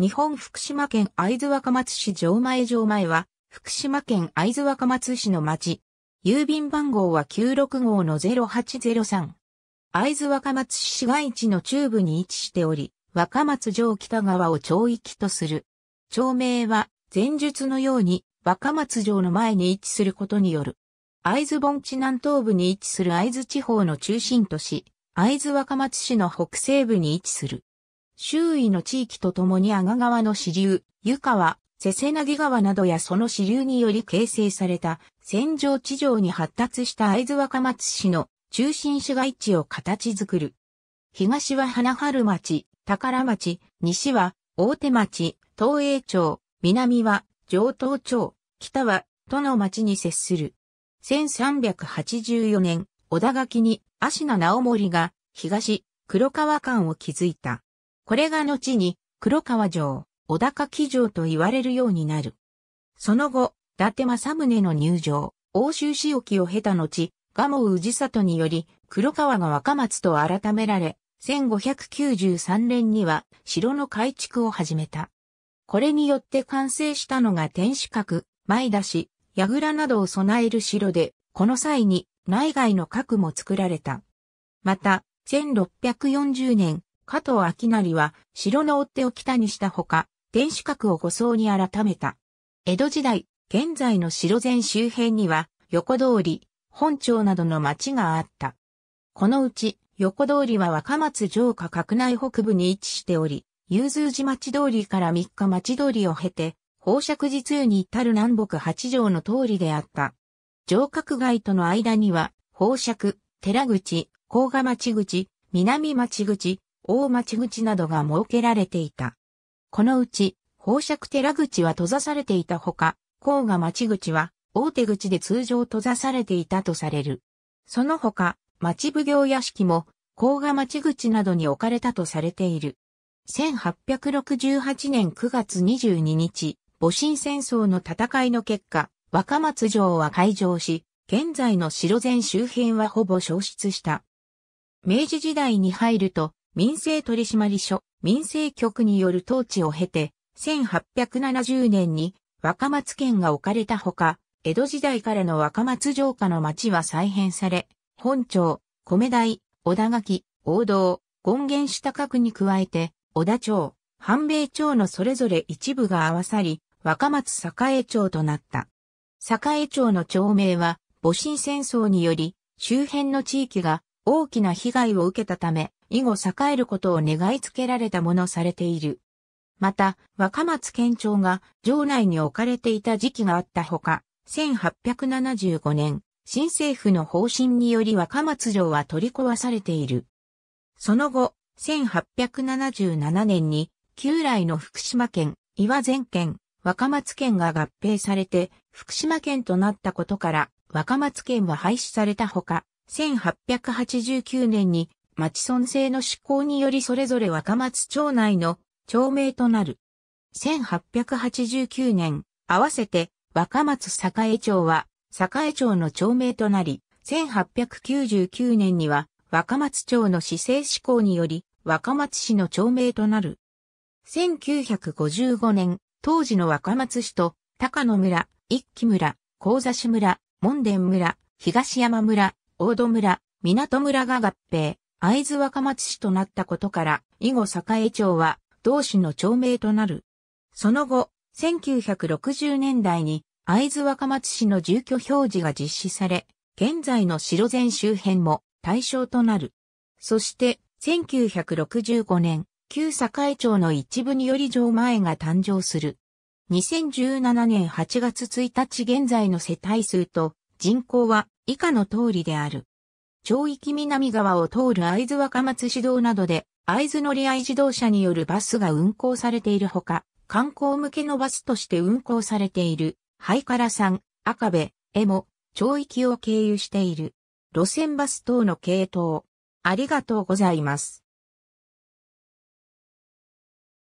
日本福島県会津若松市城前城前は、福島県会津若松市の町。郵便番号は96号の0803。会津若松市市街地の中部に位置しており、若松城北側を町域とする。町名は、前述のように、若松城の前に位置することによる。会津盆地南東部に位置する会津地方の中心都市、会津若松市の北西部に位置する。周囲の地域とともに阿賀川の支流、湯川、瀬瀬なぎ川などやその支流により形成された戦場地上に発達した合津若松市の中心市街地を形作る。東は花春町、宝町、西は大手町、東栄町、南は上東町、北は都の町に接する。1384年、小田垣に足名直盛が東黒川間を築いた。これが後に黒川城、小高城と言われるようになる。その後、伊達政宗の入城、欧州仕置を経た後、蒲生氏里により、黒川が若松と改められ、1593年には城の改築を始めた。これによって完成したのが天守閣、前出し、櫓などを備える城で、この際に内外の閣も作られた。また、1640年、加藤明成は城の追手を北にしたほか、天守閣を五層に改めた。江戸時代、現在の城前周辺には横通り、本町などの町があった。このうち横通りは若松城下閣内北部に位置しており、融通寺町通りから三日町通りを経て、宝石寺通に至る南北八条の通りであった。城閣街との間には、宝石、寺口、甲賀町口、南町口、大町口などが設けられていた。このうち、宝釈寺口は閉ざされていたほか、甲賀町口は大手口で通常閉ざされていたとされる。その他、町奉行屋敷も甲賀町口などに置かれたとされている。1868年9月22日、戊辰戦争の戦いの結果、若松城は開城し、現在の城前周辺はほぼ消失した。明治時代に入ると、民政取締所、民政局による統治を経て、1870年に若松県が置かれたほか、江戸時代からの若松城下の町は再編され、本町、米台、小田垣、王道、権現下角に加えて、小田町、半米町のそれぞれ一部が合わさり、若松栄町となった。栄町の町名は、戊辰戦争により、周辺の地域が大きな被害を受けたため、以後栄えることを願いつけられたものされている。また、若松県庁が城内に置かれていた時期があったほか、1875年、新政府の方針により若松城は取り壊されている。その後、1877年に、旧来の福島県、岩前県、若松県が合併されて、福島県となったことから、若松県は廃止されたほか、1889年に町村制の施行によりそれぞれ若松町内の町名となる。1889年、合わせて若松栄町は栄町の町名となり、1899年には若松町の市政施行により若松市の町名となる。1955年、当時の若松市と高野村、一木村、高座市村、門田村、東山村、大戸村、港村が合併。会津若松市となったことから、以後栄町は同市の町名となる。その後、1960年代に会津若松市の住居表示が実施され、現在の城前周辺も対象となる。そして、1965年、旧栄町の一部により城前が誕生する。2017年8月1日現在の世帯数と人口は以下の通りである。町域南側を通る会津若松市道などで、会津乗り合い自動車によるバスが運行されているほか、観光向けのバスとして運行されている、ハイカラ山、赤部、江モ、町域を経由している。路線バス等の系統。ありがとうございます。